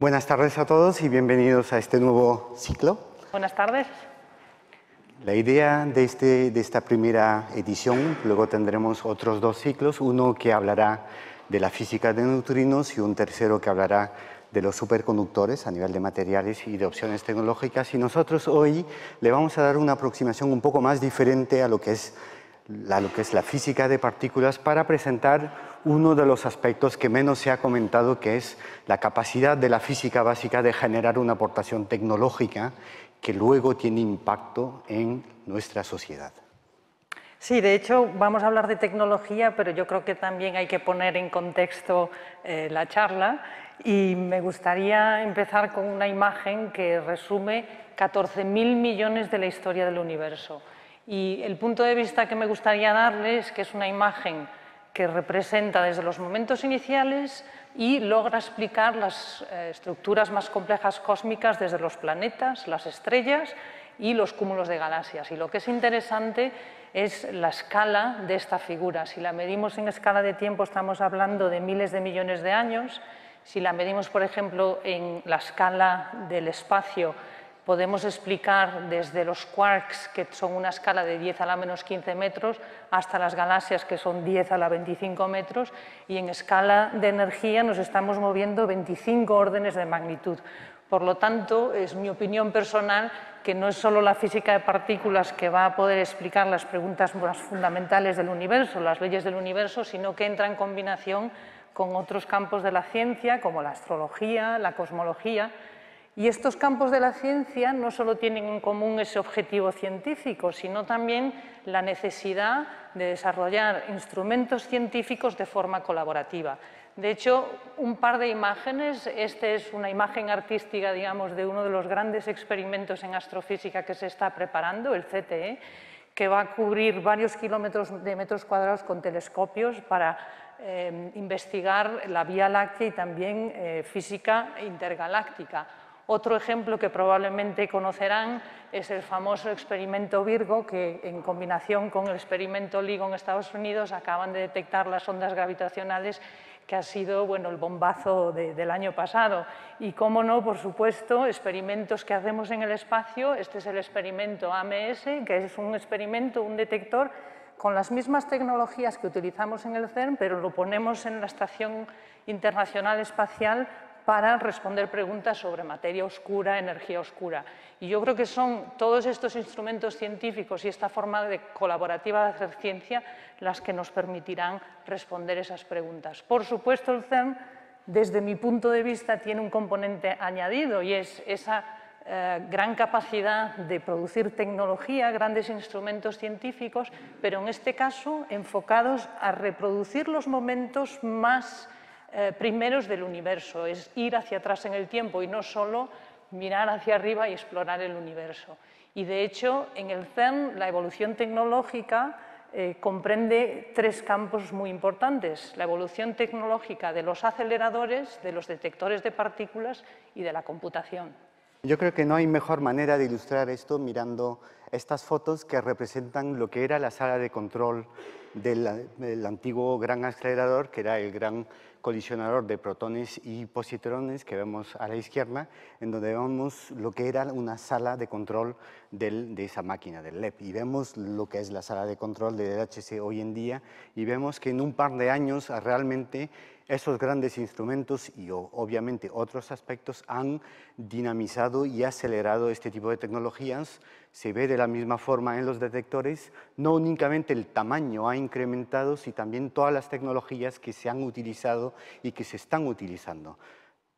Buenas tardes a todos y bienvenidos a este nuevo ciclo. Buenas tardes. La idea de, este, de esta primera edición, luego tendremos otros dos ciclos, uno que hablará de la física de neutrinos y un tercero que hablará de los superconductores a nivel de materiales y de opciones tecnológicas y nosotros hoy le vamos a dar una aproximación un poco más diferente a lo que es la, lo que es la física de partículas para presentar uno de los aspectos que menos se ha comentado, que es la capacidad de la física básica de generar una aportación tecnológica que luego tiene impacto en nuestra sociedad. Sí, de hecho vamos a hablar de tecnología, pero yo creo que también hay que poner en contexto eh, la charla y me gustaría empezar con una imagen que resume 14.000 millones de la historia del universo. Y el punto de vista que me gustaría darle es que es una imagen que representa desde los momentos iniciales y logra explicar las eh, estructuras más complejas cósmicas desde los planetas, las estrellas y los cúmulos de galaxias. Y lo que es interesante es la escala de esta figura. Si la medimos en escala de tiempo estamos hablando de miles de millones de años. Si la medimos, por ejemplo, en la escala del espacio podemos explicar desde los quarks, que son una escala de 10 a la menos 15 metros, hasta las galaxias, que son 10 a la 25 metros, y en escala de energía nos estamos moviendo 25 órdenes de magnitud. Por lo tanto, es mi opinión personal que no es solo la física de partículas que va a poder explicar las preguntas más fundamentales del universo, las leyes del universo, sino que entra en combinación con otros campos de la ciencia, como la astrología, la cosmología, y estos campos de la ciencia no solo tienen en común ese objetivo científico, sino también la necesidad de desarrollar instrumentos científicos de forma colaborativa. De hecho, un par de imágenes, esta es una imagen artística, digamos, de uno de los grandes experimentos en astrofísica que se está preparando, el CTE, que va a cubrir varios kilómetros de metros cuadrados con telescopios para eh, investigar la Vía Láctea y también eh, física intergaláctica. Otro ejemplo que probablemente conocerán es el famoso experimento Virgo, que en combinación con el experimento LIGO en Estados Unidos acaban de detectar las ondas gravitacionales que ha sido bueno, el bombazo del año pasado. Y cómo no, por supuesto, experimentos que hacemos en el espacio. Este es el experimento AMS, que es un experimento, un detector con las mismas tecnologías que utilizamos en el CERN, pero lo ponemos en la Estación Internacional Espacial para responder preguntas sobre materia oscura, energía oscura. Y yo creo que son todos estos instrumentos científicos y esta forma de colaborativa de hacer ciencia las que nos permitirán responder esas preguntas. Por supuesto, el CERN, desde mi punto de vista, tiene un componente añadido y es esa eh, gran capacidad de producir tecnología, grandes instrumentos científicos, pero en este caso enfocados a reproducir los momentos más eh, primeros del universo, es ir hacia atrás en el tiempo y no solo mirar hacia arriba y explorar el universo. Y de hecho, en el CERN la evolución tecnológica eh, comprende tres campos muy importantes, la evolución tecnológica de los aceleradores, de los detectores de partículas y de la computación. Yo creo que no hay mejor manera de ilustrar esto mirando estas fotos que representan lo que era la sala de control del antiguo gran acelerador, que era el gran colisionador de protones y positrones que vemos a la izquierda, en donde vemos lo que era una sala de control de esa máquina, del LEP. Y vemos lo que es la sala de control del LHC hoy en día y vemos que en un par de años realmente esos grandes instrumentos y obviamente otros aspectos han dinamizado y acelerado este tipo de tecnologías. Se ve de la misma forma en los detectores. No únicamente el tamaño ha incrementado, sino también todas las tecnologías que se han utilizado y que se están utilizando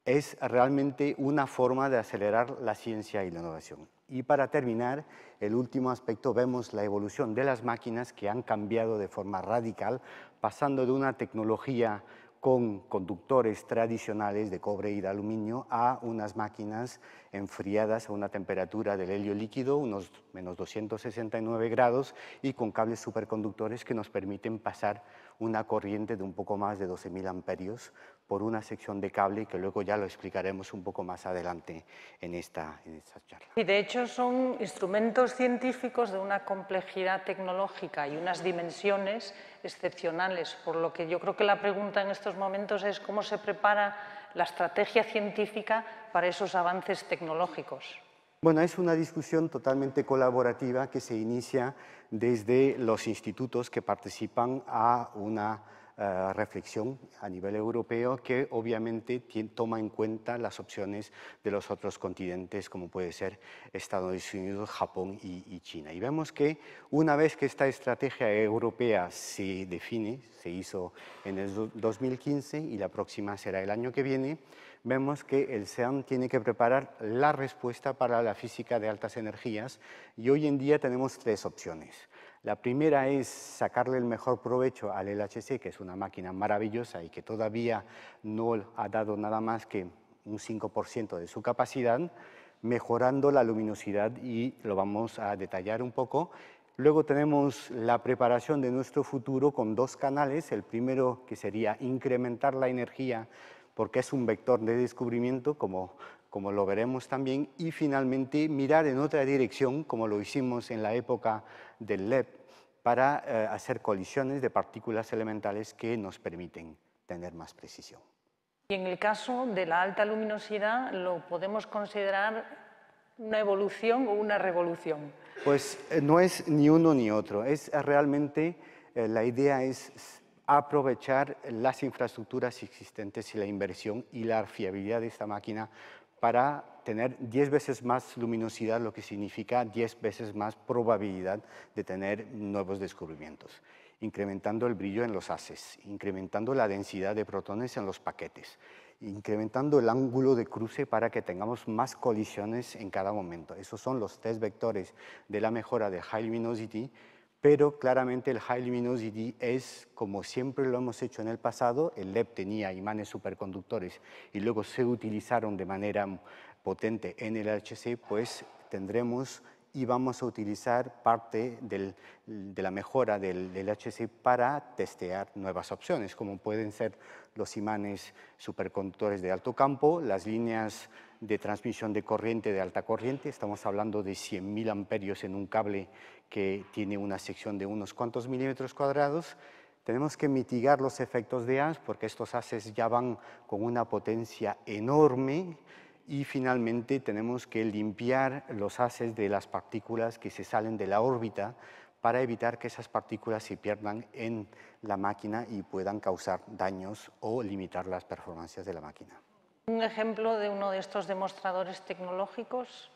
es realmente una forma de acelerar la ciencia y la innovación. Y para terminar, el último aspecto, vemos la evolución de las máquinas que han cambiado de forma radical, pasando de una tecnología con conductores tradicionales de cobre y de aluminio a unas máquinas enfriadas a una temperatura del helio líquido, unos menos 269 grados, y con cables superconductores que nos permiten pasar una corriente de un poco más de 12.000 amperios por una sección de cable que luego ya lo explicaremos un poco más adelante en esta, charla. Y de hecho son instrumentos científicos de una complejidad tecnológica y unas dimensiones excepcionales, por lo que yo creo que la pregunta en estos momentos es cómo se prepara la estrategia científica para esos avances tecnológicos bueno, es una discusión totalmente colaborativa que se inicia desde los institutos que participan a una eh, reflexión a nivel europeo que obviamente toma en cuenta las opciones de los otros continentes, como puede ser Estados Unidos, Japón y, China. Y vemos que una vez que esta estrategia europea se define, se hizo en el 2015 y la próxima será el año que viene, vemos que el SEAM tiene que preparar la respuesta para la física de altas energías y hoy en día tenemos tres opciones. La primera es sacarle el mejor provecho al LHC, que es una máquina maravillosa y que todavía no ha dado nada más que un 5% de su capacidad, mejorando la luminosidad y lo vamos a detallar un poco. Luego tenemos la preparación de nuestro futuro con dos canales. El primero que sería incrementar la energía porque es un vector de descubrimiento, como como lo veremos también, y finalmente mirar en otra dirección, como lo hicimos en la época del LEP, para eh, hacer colisiones de partículas elementales que nos permiten tener más precisión. Y en el caso de la alta luminosidad, ¿lo podemos considerar una evolución o una revolución? Pues eh, no es ni uno ni otro, es eh, realmente la idea es aprovechar las infraestructuras existentes y la inversión y la fiabilidad de esta máquina para tener 10 veces más luminosidad, lo que significa 10 veces más probabilidad de tener nuevos descubrimientos, incrementando el brillo en los haces, incrementando la densidad de protones en los paquetes, incrementando el ángulo de cruce para que tengamos más colisiones en cada momento. Esos son los tres vectores de la mejora de High Luminosity pero claramente el High Luminosity es, como siempre lo hemos hecho en el pasado, el LEP tenía imanes superconductores y luego se utilizaron de manera potente en el HC, pues tendremos y vamos a utilizar parte de la mejora del, del, HC para testear nuevas opciones, como pueden ser los imanes superconductores de alto campo, las líneas de transmisión de corriente de alta corriente, estamos hablando de 100.000 amperios en un cable que tiene una sección de unos cuantos milímetros cuadrados, tenemos que mitigar los efectos de ANS porque estos haces ya van con una potencia enorme, y finalmente tenemos que limpiar los haces de las partículas que se salen de la órbita para evitar que esas partículas se pierdan en la máquina y puedan causar daños o limitar las performances de la máquina. ¿Un ejemplo de uno de estos demostradores tecnológicos?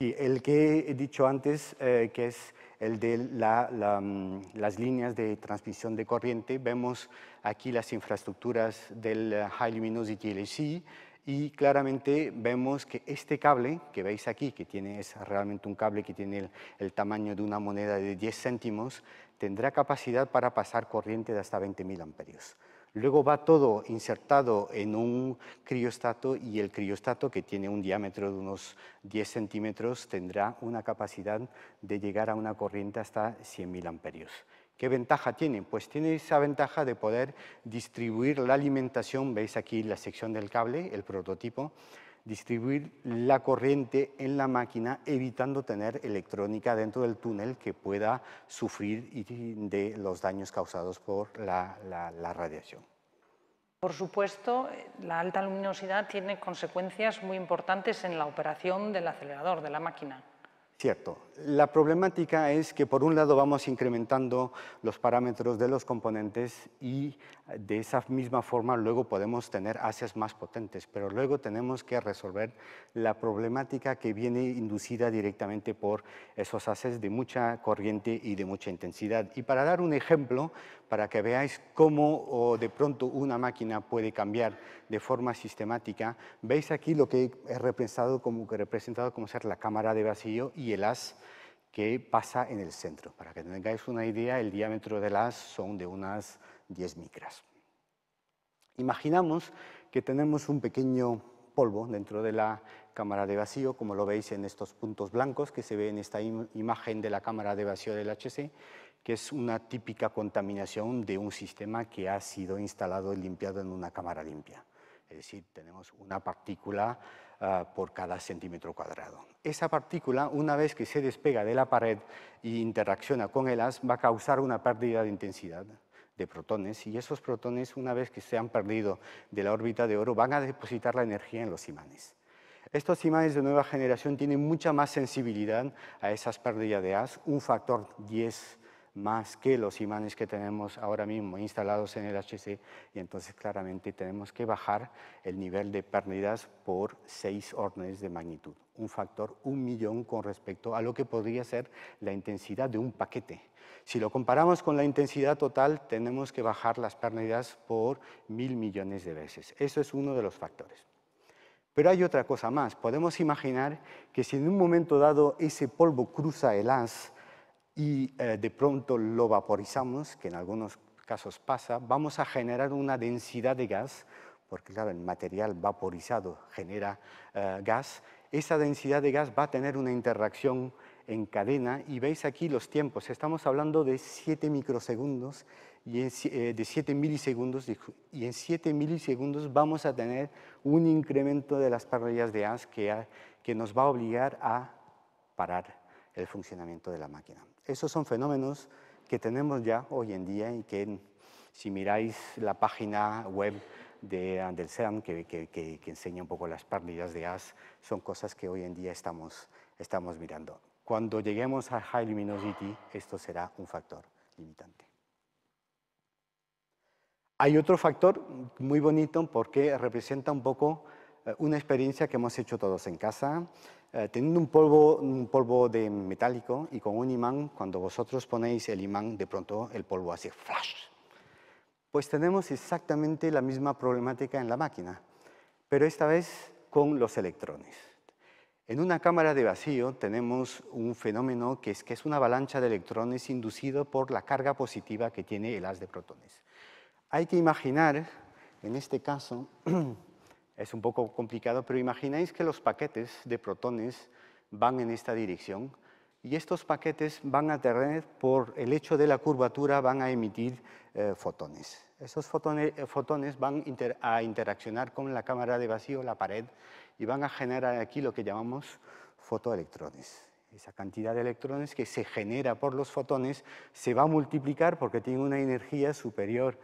Sí, el que he dicho antes, eh, que es el de mm, las líneas de transmisión de corriente, vemos aquí las infraestructuras del eh, High Luminosity LHC, y claramente vemos que este cable que veis aquí, que tiene, es realmente un cable que tiene el, el tamaño de una moneda de 10 céntimos, tendrá capacidad para pasar corriente de hasta 20.000 amperios. Luego va todo insertado en un criostato y el criostato, que tiene un diámetro de unos 10 centímetros, tendrá una capacidad de llegar a una corriente hasta 100.000 amperios. ¿Qué ventaja tiene? Pues tiene esa ventaja de poder distribuir la alimentación, veis aquí la sección del cable, el prototipo, distribuir la corriente en la máquina evitando tener electrónica dentro del túnel que pueda sufrir de los daños causados por la, la radiación. Por supuesto, la alta luminosidad tiene consecuencias muy importantes en la operación del acelerador de la máquina. Cierto, la problemática es que por un lado vamos incrementando los parámetros de los componentes y eh, de esa misma forma luego podemos tener haces más potentes, pero luego tenemos que resolver la problemática que viene inducida directamente por esos haces de mucha corriente y de mucha intensidad. Y para dar un ejemplo, para que veáis cómo de pronto una máquina puede cambiar de forma sistemática, veis aquí lo que he representado como, representado como ser la cámara de vacío y el haz que pasa en el centro. Para que tengáis una idea, el diámetro de las son de unas 10 micras. Imaginamos que tenemos un pequeño polvo dentro de la cámara de vacío, como lo veis en estos puntos blancos que se ve en esta imagen de la cámara de vacío del HC, que es una típica contaminación de un sistema que ha sido instalado y limpiado en una cámara limpia. Es decir, tenemos una partícula Ah, por cada centímetro cuadrado. Esa partícula, una vez que se despega de la pared e interacciona con el as, va a causar una pérdida de intensidad de protones y esos protones, una vez que se han perdido de la órbita de oro, van a depositar la energía en los imanes. Estos imanes de nueva generación tienen mucha más sensibilidad a esas pérdidas de as, un factor 10 más que los imanes que tenemos ahora mismo instalados en el HC y entonces claramente tenemos que bajar el nivel de pérdidas por seis órdenes de magnitud, un factor un millón con respecto a lo que podría ser la intensidad de un paquete. Si lo comparamos con la intensidad total, tenemos que bajar las pérdidas por mil millones de veces. Eso es uno de los factores. Pero hay otra cosa más. Podemos imaginar que si en un momento dado ese polvo cruza el haz, y eh, de pronto lo vaporizamos, que en algunos casos pasa, vamos a generar una densidad de gas, porque claro, el material vaporizado genera eh, gas, esa densidad de gas va a tener una interacción en cadena y veis aquí los tiempos, estamos hablando de 7 microsegundos y eh, de 7 milisegundos y en 7 milisegundos vamos a tener un incremento de las parrillas de gas que, que nos va a obligar a parar el funcionamiento de la máquina. Esos son fenómenos que tenemos ya hoy en día y que si miráis la página web de Andersen que, que, enseña un poco las pérdidas de gas, son cosas que hoy en día estamos, estamos mirando. Cuando lleguemos a high luminosity, esto será un factor limitante. Hay otro factor muy bonito porque representa un poco eh, una experiencia que hemos hecho todos en casa, eh, teniendo un polvo, un polvo de metálico y con un imán, cuando vosotros ponéis el imán, de pronto el polvo hace flash. Pues tenemos exactamente la misma problemática en la máquina, pero esta vez con los electrones. En una cámara de vacío tenemos un fenómeno que es, que es una avalancha de electrones inducido por la carga positiva que tiene el haz de protones. Hay que imaginar, en este caso, Es un poco complicado, pero imagináis que los paquetes de protones van en esta dirección y estos paquetes van a tener, por el hecho de la curvatura, van a emitir eh, fotones. Esos eh, fotones, van a interaccionar con la cámara de vacío, la pared, y van a generar aquí lo que llamamos fotoelectrones. Esa cantidad de electrones que se genera por los fotones se va a multiplicar porque tiene una energía superior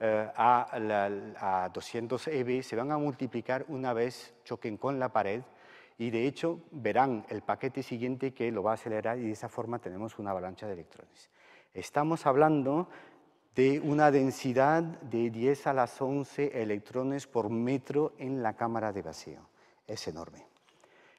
eh, a, a 200 EV se van a multiplicar una vez choquen con la pared y de hecho verán el paquete siguiente que lo va a acelerar y de esa forma tenemos una avalancha de electrones. Estamos hablando de una densidad de 10 a las 11 electrones por metro en la cámara de vacío. Es enorme.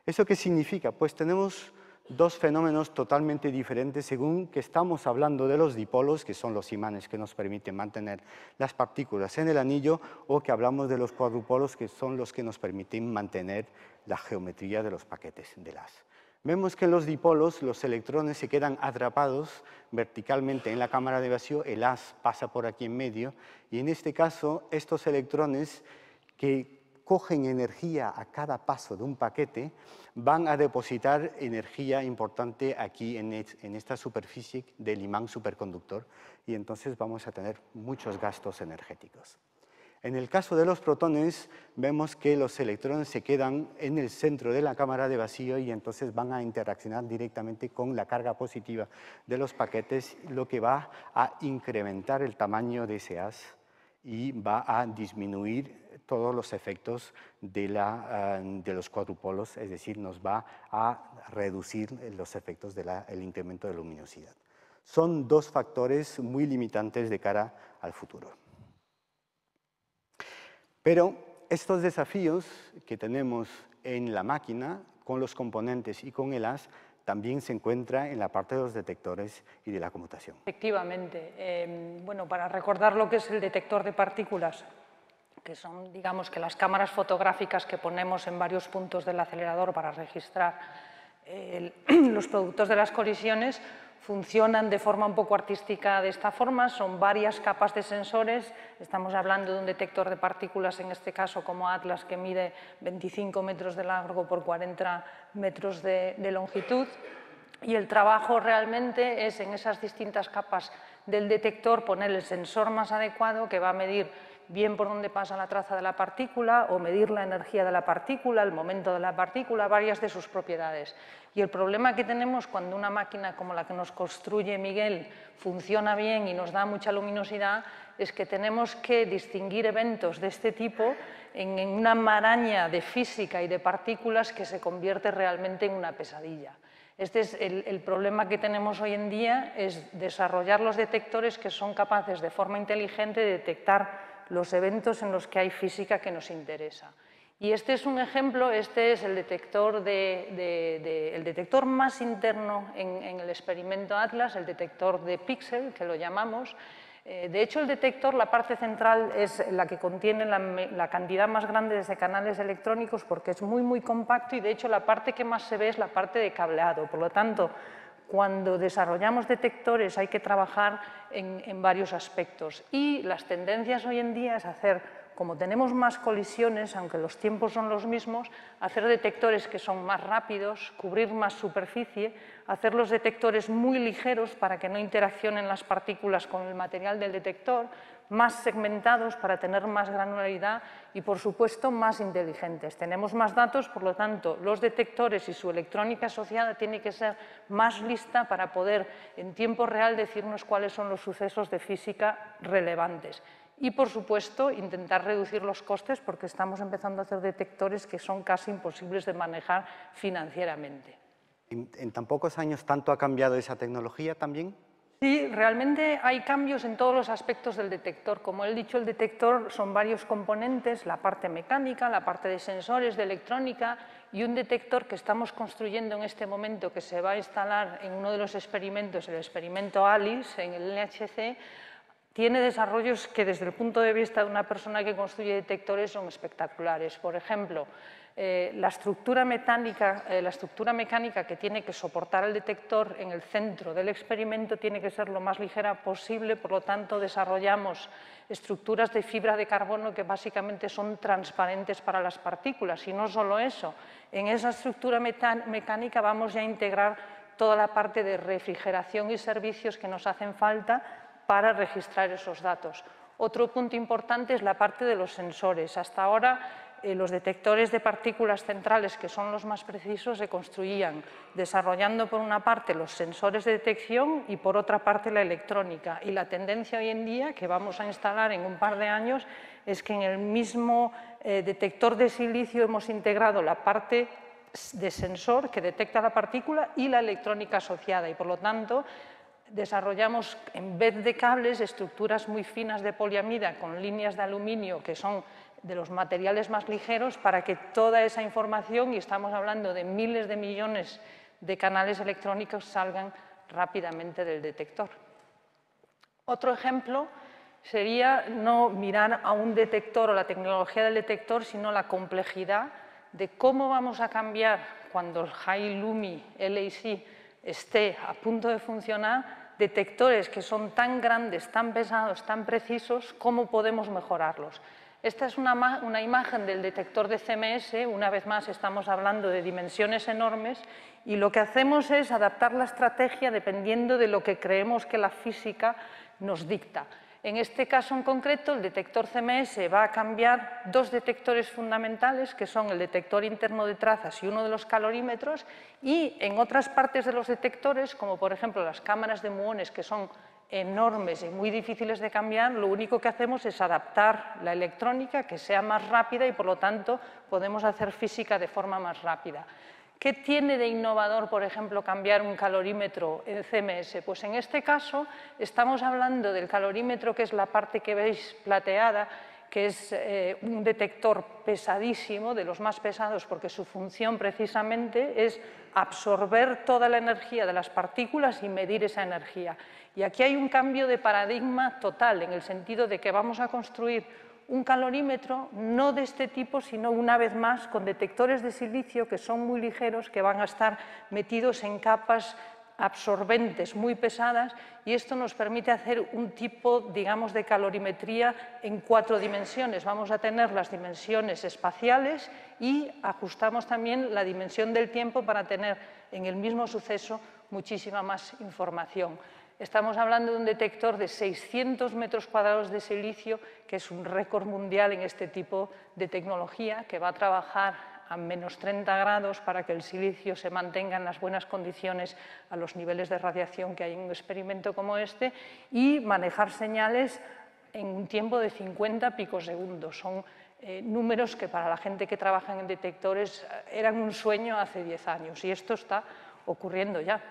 ¿Eso qué significa? Pues tenemos dos fenómenos totalmente diferentes según que estamos hablando de los dipolos, que son los imanes que nos permiten mantener las partículas en el anillo, o que hablamos de los cuadrupolos, que son los que nos permiten mantener la geometría de los paquetes de las. Vemos que en los dipolos los electrones se quedan atrapados verticalmente en la cámara de vacío, el haz pasa por aquí en medio, y en este caso estos electrones que cogen energía a cada paso de un paquete, van a depositar energía importante aquí en, esta superficie del imán superconductor y entonces vamos a tener muchos gastos energéticos. En el caso de los protones, vemos que los electrones se quedan en el centro de la cámara de vacío y entonces van a interaccionar directamente con la carga positiva de los paquetes, lo que va a incrementar el tamaño de ese haz y va a disminuir todos los efectos ah, de, los cuadrupolos, es decir, nos va a reducir los efectos del incremento de luminosidad. Son dos factores muy limitantes de cara al futuro. Pero estos desafíos que tenemos en la máquina, con los componentes y con el AS, también se encuentra en la parte de los detectores y de la computación. Efectivamente. Em, bueno, para recordar lo que es el detector de partículas, que son, digamos, que las cámaras fotográficas que ponemos en varios puntos del acelerador para registrar eh, los productos de las colisiones, funcionan de forma un poco artística de esta forma, son varias capas de sensores, estamos hablando de un detector de partículas, en este caso como Atlas, que mide 25 metros de largo por 40 metros de longitud, y el trabajo realmente es en esas distintas capas del detector poner el sensor más adecuado que va a medir bien por dónde pasa la traza de la partícula o medir la energía de la partícula, el momento de la partícula, varias de sus propiedades. Y el problema que tenemos cuando una máquina como la que nos construye Miguel funciona bien y nos da mucha luminosidad es que tenemos que distinguir eventos de este tipo en, una maraña de física y de partículas que se convierte realmente en una pesadilla. Este es el, el, problema que tenemos hoy en día, es desarrollar los detectores que son capaces de forma inteligente de detectar los eventos en los que hay física que nos interesa. Y este es un ejemplo, este es el detector, el detector más interno en, el experimento Atlas, el detector de píxel, que lo llamamos. Eh, de hecho, el detector, la parte central, es la que contiene la, la, cantidad más grande de canales electrónicos porque es muy, muy compacto y, de hecho, la parte que más se ve es la parte de cableado. Por lo tanto, cuando desarrollamos detectores hay que trabajar en, varios aspectos y las tendencias hoy en día es hacer, como tenemos más colisiones, aunque los tiempos son los mismos, hacer detectores que son más rápidos, cubrir más superficie, hacer los detectores muy ligeros para que no interaccionen las partículas con el material del detector, más segmentados para tener más granularidad y, por supuesto, más inteligentes. Tenemos más datos, por lo tanto, los detectores y su electrónica asociada tiene que ser más lista para poder, en tiempo real, decirnos cuáles son los sucesos de física relevantes. Y, por supuesto, intentar reducir los costes porque estamos empezando a hacer detectores que son casi imposibles de manejar financieramente. ¿En, en tan pocos años tanto ha cambiado esa tecnología también? Sí, realmente hay cambios en todos los aspectos del detector. Como he dicho, el detector son varios componentes, la parte mecánica, la parte de sensores, de electrónica y un detector que estamos construyendo en este momento que se va a instalar en uno de los experimentos, el experimento ALICE en el NHC, tiene desarrollos que desde el punto de vista de una persona que construye detectores son espectaculares. Por ejemplo, eh, la, estructura eh, la estructura mecánica que tiene que soportar el detector en el centro del experimento tiene que ser lo más ligera posible, por lo tanto desarrollamos estructuras de fibra de carbono que básicamente son transparentes para las partículas y no solo eso, en esa estructura mecánica vamos a integrar toda la parte de refrigeración y servicios que nos hacen falta para registrar esos datos. Otro punto importante es la parte de los sensores. Hasta ahora eh, los detectores de partículas centrales, que son los más precisos, se construían desarrollando por una parte los sensores de detección y por otra parte la electrónica. Y la tendencia hoy en día, que vamos a instalar en un par de años, es que en el mismo eh, detector de silicio hemos integrado la parte de sensor que detecta la partícula y la electrónica asociada y por lo tanto desarrollamos en vez de cables estructuras muy finas de poliamida con líneas de aluminio que son de los materiales más ligeros para que toda esa información, y estamos hablando de miles de millones de canales electrónicos, salgan rápidamente del detector. Otro ejemplo sería no mirar a un detector o la tecnología del detector, sino la complejidad de cómo vamos a cambiar cuando el High Lumi LAC esté a punto de funcionar, detectores que son tan grandes, tan pesados, tan precisos, cómo podemos mejorarlos. Esta es una, imagen del detector de CMS, una vez más estamos hablando de dimensiones enormes, y lo que hacemos es adaptar la estrategia dependiendo de lo que creemos que la física nos dicta. En este caso en concreto, el detector CMS va a cambiar dos detectores fundamentales, que son el detector interno de trazas y uno de los calorímetros, y en otras partes de los detectores, como por ejemplo las cámaras de muones, que son enormes y muy difíciles de cambiar, lo único que hacemos es adaptar la electrónica que sea más rápida y por lo tanto podemos hacer física de forma más rápida. ¿Qué tiene de innovador, por ejemplo, cambiar un calorímetro en CMS? Pues en este caso estamos hablando del calorímetro, que es la parte que veis plateada, que es eh, un detector pesadísimo, de los más pesados, porque su función precisamente es absorber toda la energía de las partículas y medir esa energía. Y aquí hay un cambio de paradigma total, en el sentido de que vamos a construir un calorímetro no de este tipo, sino una vez más con detectores de silicio que son muy ligeros, que van a estar metidos en capas absorbentes muy pesadas y esto nos permite hacer un tipo, digamos, de calorimetría en cuatro dimensiones. Vamos a tener las dimensiones espaciales y ajustamos también la dimensión del tiempo para tener en el mismo suceso muchísima más información. Estamos hablando de un detector de 600 metros cuadrados de silicio, que es un récord mundial en este tipo de tecnología, que va a trabajar a menos 30 grados para que el silicio se mantenga en las buenas condiciones a los niveles de radiación que hay en un experimento como este y manejar señales en un tiempo de 50 picosegundos. Son eh, números que para la gente que trabaja en detectores eh, eran un sueño hace 10 años y esto está ocurriendo ya.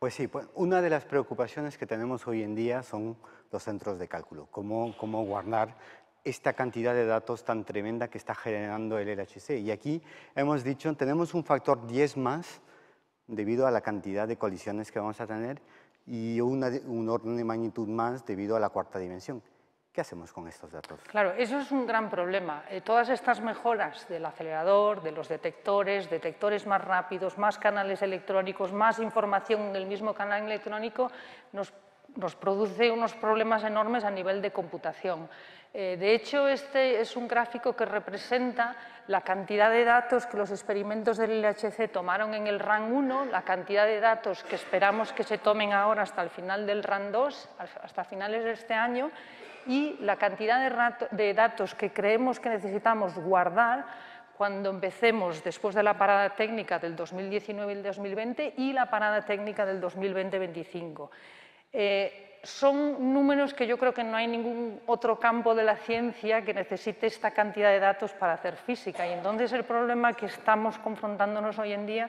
Pues sí, pues una de las preocupaciones que tenemos hoy en día son los centros de cálculo, cómo, cómo guardar esta cantidad de datos tan tremenda que está generando el LHC. Y aquí hemos dicho, tenemos un factor 10 más debido a la cantidad de colisiones que vamos a tener y un orden de magnitud más debido a la cuarta dimensión. ¿Qué hacemos con estos datos? Claro, eso es un gran problema. Eh, todas estas mejoras del acelerador, de los detectores, detectores más rápidos, más canales electrónicos, más información en el mismo canal electrónico, nos nos produce unos problemas enormes a nivel de computación. Eh, de hecho, este es un gráfico que representa la cantidad de datos que los experimentos del LHC tomaron en el RAN 1, la cantidad de datos que esperamos que se tomen ahora hasta el final del RAN 2, hasta finales de este año, y la cantidad de, datos que creemos que necesitamos guardar cuando empecemos después de la parada técnica del 2019 y el 2020 y la parada técnica del 2020-25. Eh, son números que yo creo que no hay ningún otro campo de la ciencia que necesite esta cantidad de datos para hacer física. Y entonces el problema que estamos confrontándonos hoy en día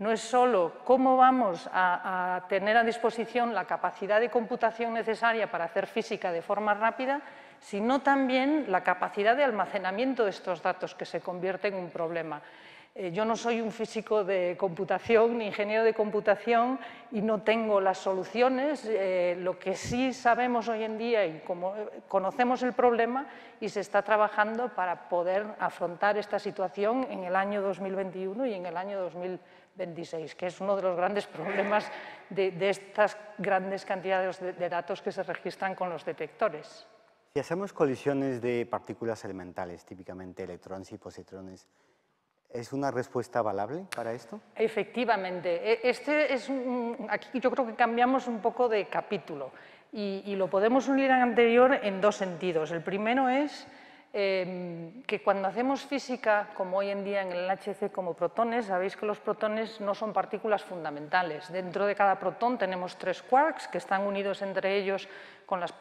no es solo cómo vamos a, tener a disposición la capacidad de computación necesaria para hacer física de forma rápida, sino también la capacidad de almacenamiento de estos datos que se convierte en un problema. Eh, yo no soy un físico de computación ni ingeniero de computación y no tengo las soluciones. Eh, lo que sí sabemos hoy en día y como eh, conocemos el problema y se está trabajando para poder afrontar esta situación en el año 2021 y en el año 2026, que es uno de los grandes problemas de, estas grandes cantidades de, de datos que se registran con los detectores. Si hacemos colisiones de partículas elementales, típicamente electrones y positrones, ¿Es una respuesta valable para esto? Efectivamente. E, este es aquí yo creo que cambiamos un poco de capítulo y, lo podemos unir al anterior en dos sentidos. El primero es em, que cuando hacemos física, como hoy en día en el NHC como protones, sabéis que los protones no son partículas fundamentales. Dentro de cada protón tenemos tres quarks que están unidos entre ellos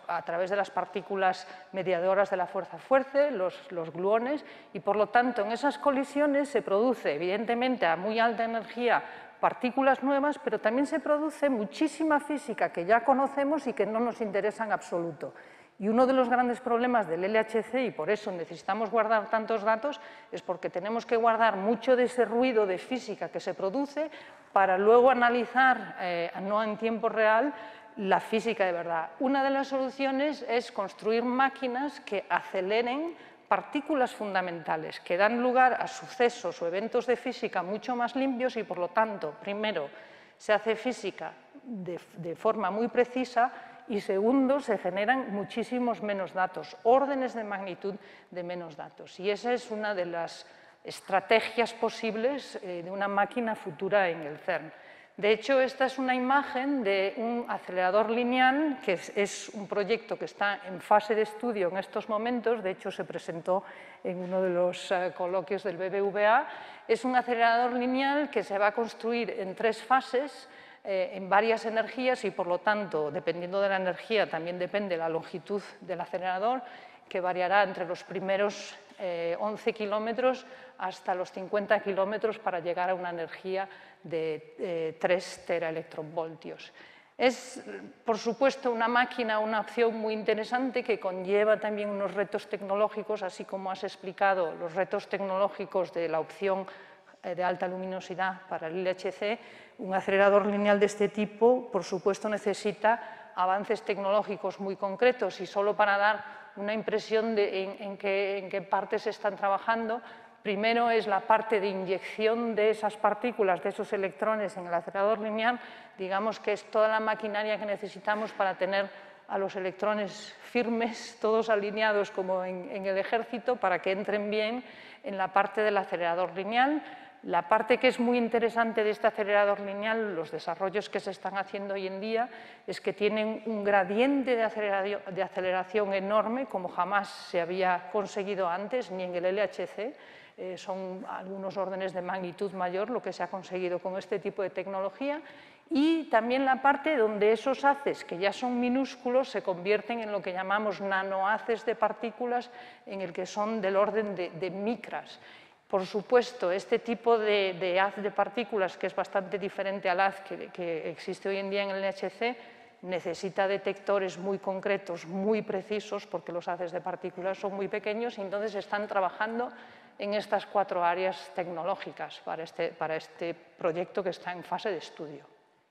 a través de las partículas mediadoras de la fuerza fuerza, los, gluones, y por lo tanto en esas colisiones se produce evidentemente a muy alta energía partículas nuevas, pero también se produce muchísima física que ya conocemos y que no nos interesa en absoluto. Y uno de los grandes problemas del LHC, y por eso necesitamos guardar tantos datos, es porque tenemos que guardar mucho de ese ruido de física que se produce para luego analizar, eh, no en tiempo real, la física de verdad. Una de las soluciones es construir máquinas que aceleren partículas fundamentales que dan lugar a sucesos o eventos de física mucho más limpios y por lo tanto, primero, se hace física de, forma muy precisa y segundo, se generan muchísimos menos datos, órdenes de magnitud de menos datos. Y esa es una de las estrategias posibles eh, de una máquina futura en el CERN. De hecho, esta es una imagen de un acelerador lineal, que es, un proyecto que está en fase de estudio en estos momentos, de hecho se presentó en uno de los eh, coloquios del BBVA. Es un acelerador lineal que se va a construir en tres fases, eh, en varias energías y por lo tanto, dependiendo de la energía, también depende la longitud del acelerador, que variará entre los primeros 11 eh, kilómetros hasta los 50 kilómetros para llegar a una energía de 3 eh, teraelectrovoltios. Es, por supuesto, una máquina, una opción muy interesante que conlleva también unos retos tecnológicos, así como has explicado los retos tecnológicos de la opción eh, de alta luminosidad para el LHC. Un acelerador lineal de este tipo, por supuesto, necesita avances tecnológicos muy concretos y solo para dar una impresión de en, qué, en qué partes están trabajando, Primero es la parte de inyección de esas partículas, de esos electrones en el acelerador lineal, digamos que es toda la maquinaria que necesitamos para tener a los electrones firmes, todos alineados como en, el ejército, para que entren bien en la parte del acelerador lineal. La parte que es muy interesante de este acelerador lineal, los desarrollos que se están haciendo hoy en día, es que tienen un gradiente de aceleración enorme, como jamás se había conseguido antes, ni en el LHC eh, son algunos órdenes de magnitud mayor lo que se ha conseguido con este tipo de tecnología y también la parte donde esos haces que ya son minúsculos se convierten en lo que llamamos nanohaces de partículas en el que son del orden de, micras. Por supuesto, este tipo de, haz de partículas, que es bastante diferente al haz que, que existe hoy en día en el NHC, necesita detectores muy concretos, muy precisos, porque los haces de partículas son muy pequeños y entonces están trabajando en estas cuatro áreas tecnológicas para este, para este proyecto que está en fase de estudio.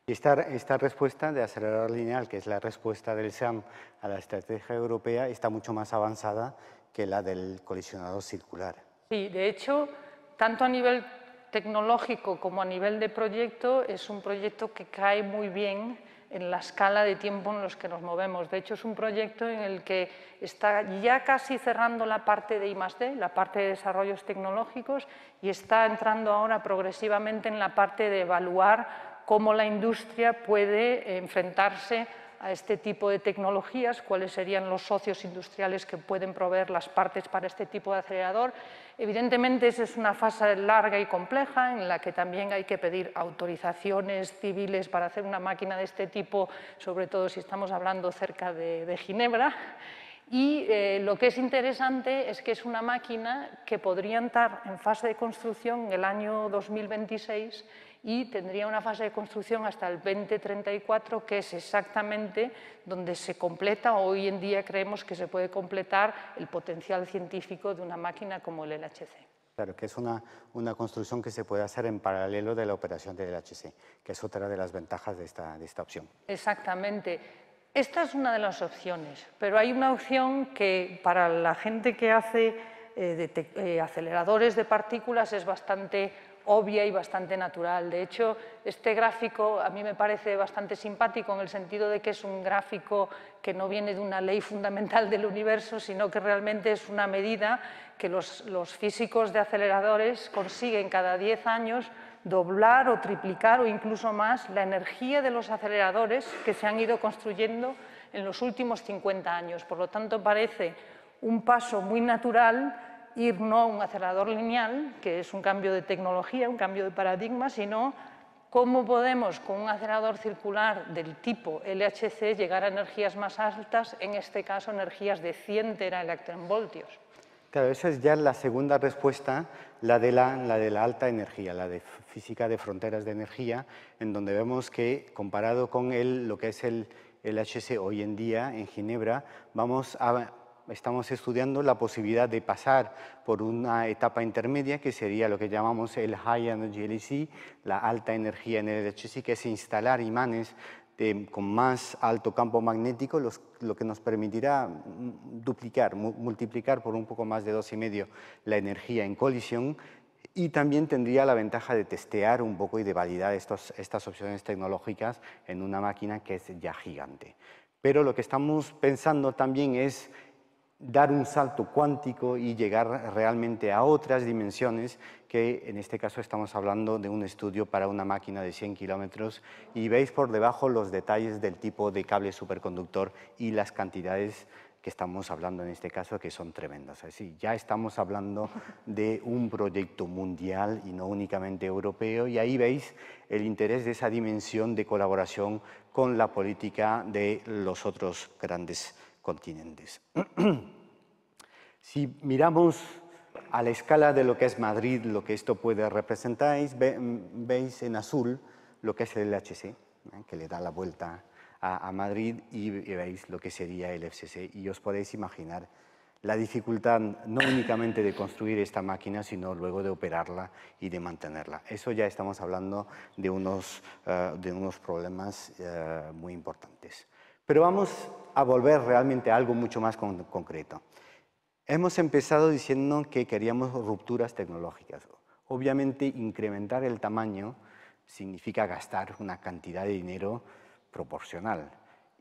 Y esta, esta, respuesta de acelerador lineal, que es la respuesta del SAM a la estrategia europea, está mucho más avanzada que la del colisionador circular. Sí, de hecho, tanto a nivel tecnológico como a nivel de proyecto, es un proyecto que cae muy bien en la escala de tiempo en los que nos movemos. De hecho, es un proyecto en el que está ya casi cerrando la parte de I+.D., la parte de desarrollos tecnológicos, y está entrando ahora progresivamente en la parte de evaluar cómo la industria puede enfrentarse a este tipo de tecnologías, cuáles serían los socios industriales que pueden proveer las partes para este tipo de acelerador. Evidentemente, esa es una fase larga y compleja en la que también hay que pedir autorizaciones civiles para hacer una máquina de este tipo, sobre todo si estamos hablando cerca de, Ginebra. Y eh, lo que es interesante es que es una máquina que podría entrar en fase de construcción en el año 2026 y tendría una fase de construcción hasta el 2034, que es exactamente donde se completa, hoy en día creemos que se puede completar el potencial científico de una máquina como el LHC. Claro, que es una, una, construcción que se puede hacer en paralelo de la operación del LHC, que es otra de las ventajas de esta, de esta opción. Exactamente. Esta es una de las opciones, pero hay una opción que para la gente que hace eh, eh, aceleradores de partículas es bastante obvia y bastante natural. De hecho, este gráfico a mí me parece bastante simpático en el sentido de que es un gráfico que no viene de una ley fundamental del universo, sino que realmente es una medida que los, físicos de aceleradores consiguen cada 10 años doblar o triplicar o incluso más la energía de los aceleradores que se han ido construyendo en los últimos 50 años. Por lo tanto, parece un paso muy natural ir no a un acelerador lineal, que es un cambio de tecnología, un cambio de paradigma, sino cómo podemos con un acelerador circular del tipo LHC llegar a energías más altas, en este caso energías de 100 teraelectronvoltios. Claro, esa es ya la segunda respuesta, la de la, la de la alta energía, la de física de fronteras de energía, en donde vemos que comparado con el, lo que es el, LHC hoy en día en Ginebra, vamos a estamos estudiando la posibilidad de pasar por una etapa intermedia que sería lo que llamamos el High Energy LEC, la alta energía en el LHC, que es instalar imanes con más alto campo magnético, lo que nos permitirá mm, duplicar, multiplicar por un poco más de dos y medio la energía en colisión y también tendría la ventaja de testear un poco y de validar estas opciones tecnológicas en una máquina que es ya gigante. Pero lo que estamos pensando también es dar un salto cuántico y llegar realmente a otras dimensiones que en este caso estamos hablando de un estudio para una máquina de 100 kilómetros y veis por debajo los detalles del tipo de cable superconductor y las cantidades que estamos hablando en este caso, que son tremendas. Así, ya estamos hablando de un proyecto mundial y no únicamente europeo, y ahí veis el interés de esa dimensión de colaboración con la política de los otros grandes continentes. si miramos a la escala de lo que es Madrid, lo que esto puede representar, mm, veis en azul lo que es el LHC, ¿eh? que le da la vuelta a, Madrid y, veis lo que sería el FCC. Y os podéis imaginar la dificultad no únicamente de construir esta máquina, sino luego de operarla y de mantenerla. Eso ya estamos hablando de unos, eh, de unos problemas eh, muy importantes. Pero vamos a volver realmente a algo mucho más concreto. Hemos empezado diciendo que queríamos rupturas tecnológicas. Obviamente incrementar el tamaño significa gastar una cantidad de dinero proporcional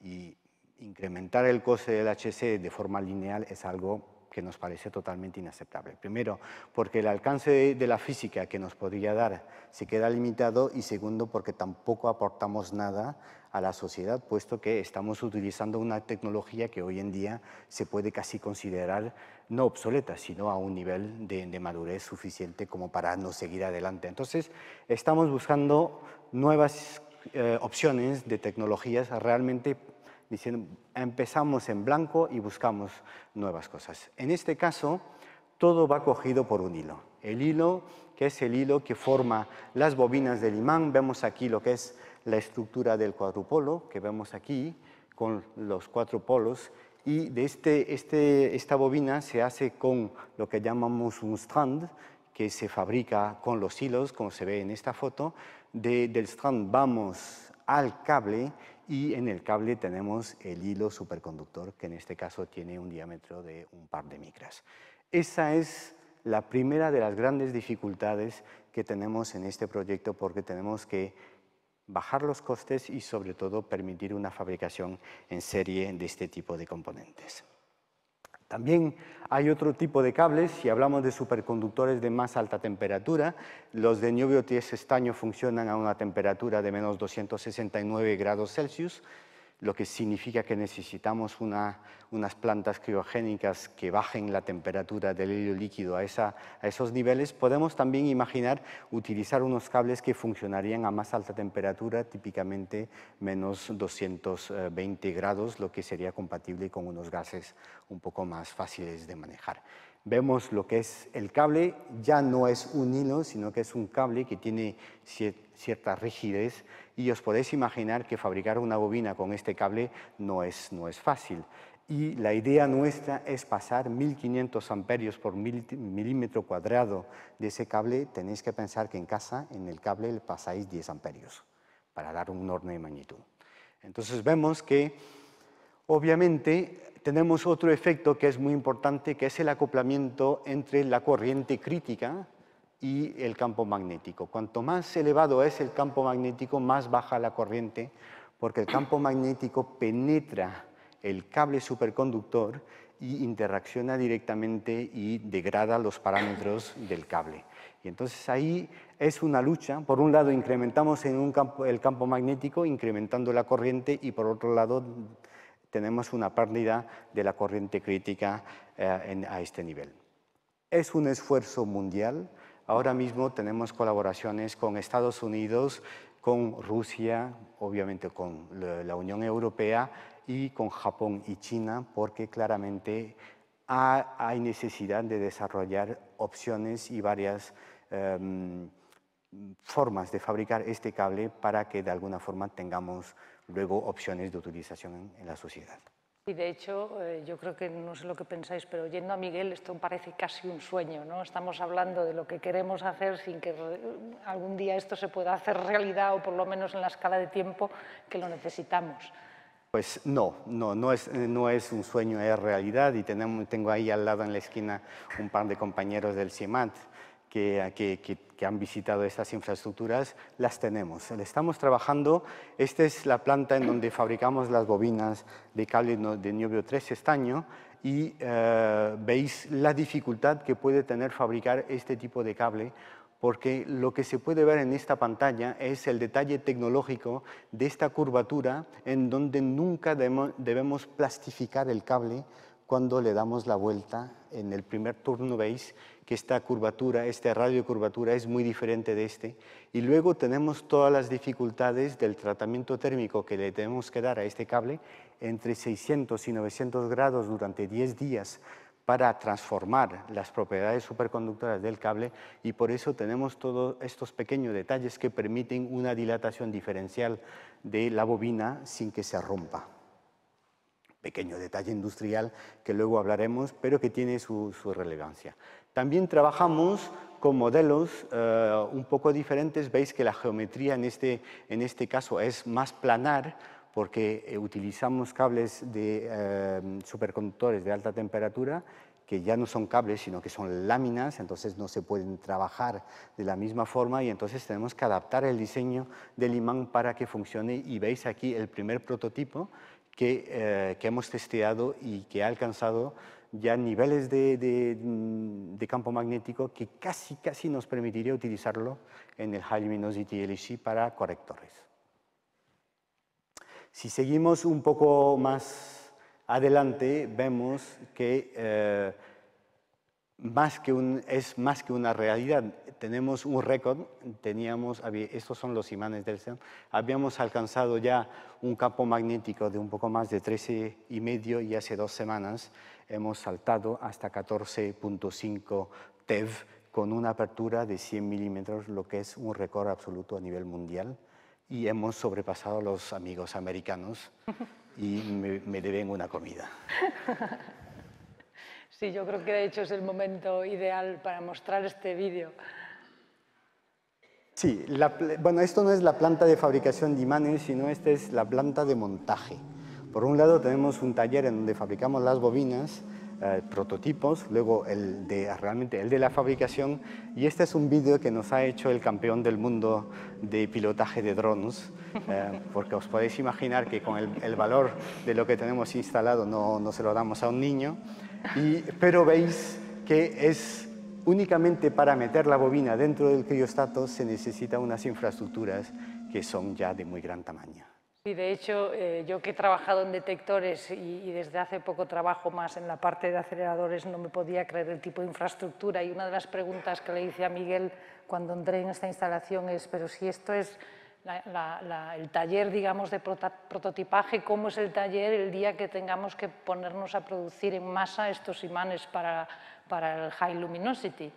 y incrementar el coste del HC de forma lineal es algo que nos parece totalmente inaceptable. Primero, porque el alcance de la física que nos podría dar se queda limitado y segundo, porque tampoco aportamos nada a la sociedad, puesto que estamos utilizando una tecnología que hoy en día se puede casi considerar no obsoleta, sino a un nivel de, madurez suficiente como para no seguir adelante. Entonces, estamos buscando nuevas eh, opciones de tecnologías realmente diciendo, empezamos en blanco y buscamos nuevas cosas. En este caso, todo va cogido por un hilo. El hilo, que es el hilo que forma las bobinas del imán, vemos aquí lo que es la estructura del cuadrupolo, que vemos aquí, con los cuatro polos, y de este, este, esta bobina se hace con lo que llamamos un strand, que se fabrica con los hilos, como se ve en esta foto. del strand vamos al cable y en el cable tenemos el hilo superconductor, que en este caso tiene un diámetro de un par de micras. Esa es la primera de las grandes dificultades que tenemos en este proyecto porque tenemos que bajar los costes y sobre todo permitir una fabricación en serie de este tipo de componentes. También hay otro tipo de cables, si hablamos de superconductores de más alta temperatura, los de niobium 10 estaño funcionan a una temperatura de menos 269 grados Celsius, lo que significa que necesitamos unas plantas criogénicas que bajen la temperatura del helio líquido a, esos niveles, podemos también imaginar utilizar unos cables que funcionarían a más alta temperatura, típicamente menos 220 grados, lo que sería compatible con unos gases un poco más fáciles de manejar vemos lo que es el cable, ya no es un hilo, sino que es un cable que tiene cierta rigidez y os podéis imaginar que fabricar una bobina con este cable no es, no es fácil. Y la idea nuestra es pasar 1500 amperios por mil, milímetro cuadrado de ese cable. Tenéis que pensar que en casa, en el cable, le pasáis 10 amperios para dar un orden de magnitud. Entonces vemos que, obviamente, tenemos otro efecto que es muy importante, que es el acoplamiento entre la corriente crítica y el campo magnético. Cuanto más elevado es el campo magnético, más baja la corriente, porque el campo magnético penetra el cable superconductor y interacciona directamente y degrada los parámetros del cable. Y entonces ahí es una lucha. Por un lado, incrementamos en un campo, el campo magnético, incrementando la corriente, y por otro lado, tenemos una pérdida de la corriente crítica eh, a este nivel. Es un esfuerzo mundial. Ahora mismo tenemos colaboraciones con Estados Unidos, con Rusia, obviamente con la Unión Europea y con Japón y China, porque claramente hay necesidad de desarrollar opciones y varias em, formas de fabricar este cable para que de alguna forma tengamos luego opciones de utilización en, la sociedad. Y de hecho, eh, yo creo que no sé lo que pensáis, pero yendo a Miguel esto parece casi un sueño, ¿no? Estamos hablando de lo que queremos hacer sin que algún día esto se pueda hacer realidad o por lo menos en la escala de tiempo que lo necesitamos. Pues no, no, no es, eh, no es un sueño, es realidad y tengo ahí al lado en la esquina un par de compañeros del CIEMAT que, que, han visitado estas infraestructuras, las tenemos. estamos trabajando, esta es la planta en donde fabricamos las bobinas de cable de niobio 3 estaño y eh, veis la dificultad que puede tener fabricar este tipo de cable porque lo que se puede ver en esta pantalla es el detalle tecnológico de esta curvatura en donde nunca debemos plastificar el cable cuando le damos la vuelta. En el primer turno veis que esta curvatura, este radio de curvatura es muy diferente de este. Y luego tenemos todas las dificultades del tratamiento térmico que le tenemos que dar a este cable entre 600 y 900 grados durante 10 días para transformar las propiedades superconductoras del cable y por eso tenemos todos estos pequeños detalles que permiten una dilatación diferencial de la bobina sin que se rompa. Pequeño detalle industrial que luego hablaremos, pero que tiene su relevancia. También trabajamos con modelos eh, un poco diferentes. Veis que la geometría en este, en este caso es más planar porque eh, utilizamos cables de eh, superconductores de alta temperatura que ya no son cables, sino que son láminas, entonces no se pueden trabajar de la misma forma y entonces tenemos que adaptar el diseño del imán para que funcione. Y veis aquí el primer prototipo que, que hemos testeado y que ha alcanzado ya niveles mm, de, campo magnético que casi, casi nos permitiría utilizarlo en el High Luminosity LHC para correctores. Si seguimos un poco más adelante, vemos que eh, más que un, es más que una realidad. Tenemos un récord, teníamos, estos son los imanes del CERN, habíamos alcanzado ya un campo magnético de un poco más de 13,5 y medio y hace dos semanas hemos saltado hasta 14.5 TeV con una apertura de 100 milímetros, lo que es un récord absoluto a nivel mundial y hemos sobrepasado a los amigos americanos y me deben una comida. Sí, yo creo que de hecho es el momento ideal para mostrar este vídeo. Sí, bueno, esto no es la planta de fabricación de imanes, sino esta es la planta de montaje. Por un lado tenemos un taller en donde fabricamos las bobinas, eh, prototipos, luego el de, realmente el de la fabricación, y este es un vídeo que nos ha hecho el campeón del mundo de pilotaje de drones, eh, porque os podéis imaginar que con el, valor de lo que tenemos instalado no se lo damos a un niño, pero veis que es únicamente para meter la bobina dentro del criostato se necesitan unas infraestructuras que son ya de muy gran tamaño. Y de hecho, eh, yo que he trabajado en detectores y, y, desde hace poco trabajo más en la parte de aceleradores, no me podía creer el tipo de infraestructura. Y una de las preguntas que le hice a Miguel cuando entré en esta instalación es, pero si esto es el taller, digamos, de prototipaje, cómo es el taller el día que tengamos que ponernos a producir en masa estos imanes para el high luminosity.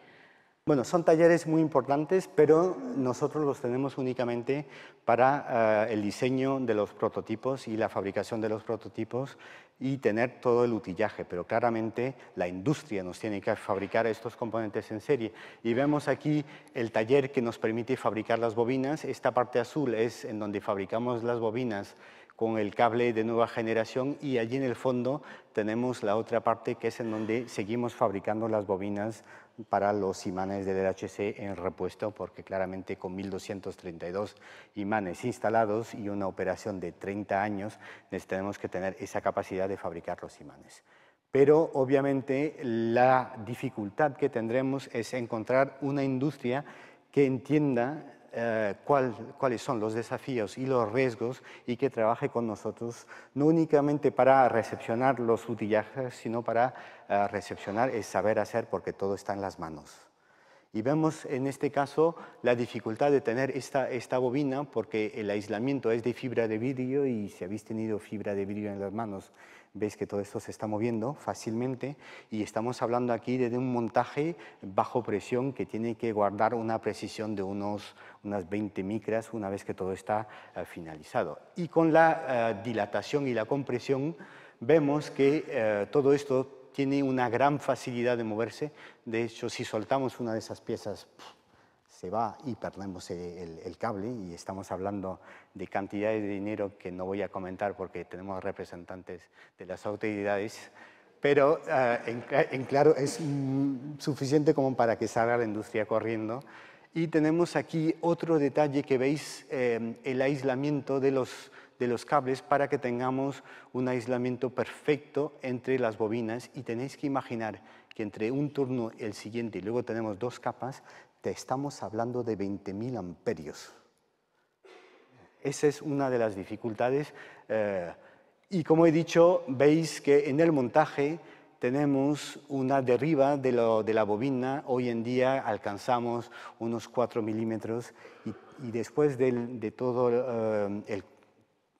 Bueno, son talleres muy importantes, pero nosotros los tenemos únicamente para eh, el diseño de los prototipos y la fabricación de los prototipos y tener todo el utillaje, pero claramente la industria nos tiene que fabricar estos componentes en serie. Y vemos aquí el taller que nos permite fabricar las bobinas. Esta parte azul es en donde fabricamos las bobinas con el cable de nueva generación y allí en el fondo tenemos la otra parte que es en donde seguimos fabricando las bobinas para los imanes del LHC en repuesto, porque claramente con 1.232 imanes instalados y una operación de 30 años, tenemos que tener esa capacidad de fabricar los imanes. Pero obviamente la dificultad que tendremos es encontrar una industria que entienda eh, cuáles son los desafíos y los riesgos y que trabaje con nosotros, no únicamente para recepcionar los utillajes, sino para eh, recepcionar el saber hacer, porque todo está en las manos. Y vemos en este caso la dificultad de tener esta, esta bobina porque el aislamiento es de fibra de vidrio y si habéis tenido fibra de vidrio en las manos, veis que todo esto se está moviendo fácilmente y estamos hablando aquí de un montaje bajo presión que tiene que guardar una precisión de unos, unas 20 micras una vez que todo está eh, finalizado. Y con la eh, dilatación y la compresión vemos que eh, todo esto tiene una gran facilidad de moverse. De hecho, si soltamos una de esas piezas, se va y perdemos el, cable y estamos hablando de cantidades de dinero que no voy a comentar porque tenemos representantes de las autoridades, pero ah, en, claro es mm, suficiente como para que salga la industria corriendo y tenemos aquí otro detalle que veis, em, el aislamiento de los, cables para que tengamos un aislamiento perfecto entre las bobinas. Y tenéis que imaginar que entre un turno y el siguiente, y luego tenemos dos capas, te estamos hablando de 20.000 amperios. Esa es una de las dificultades. Eh, y como he dicho, veis que en el montaje tenemos una deriva de, la bobina. Hoy en día alcanzamos unos 4 milímetros y, después de todo eh, el,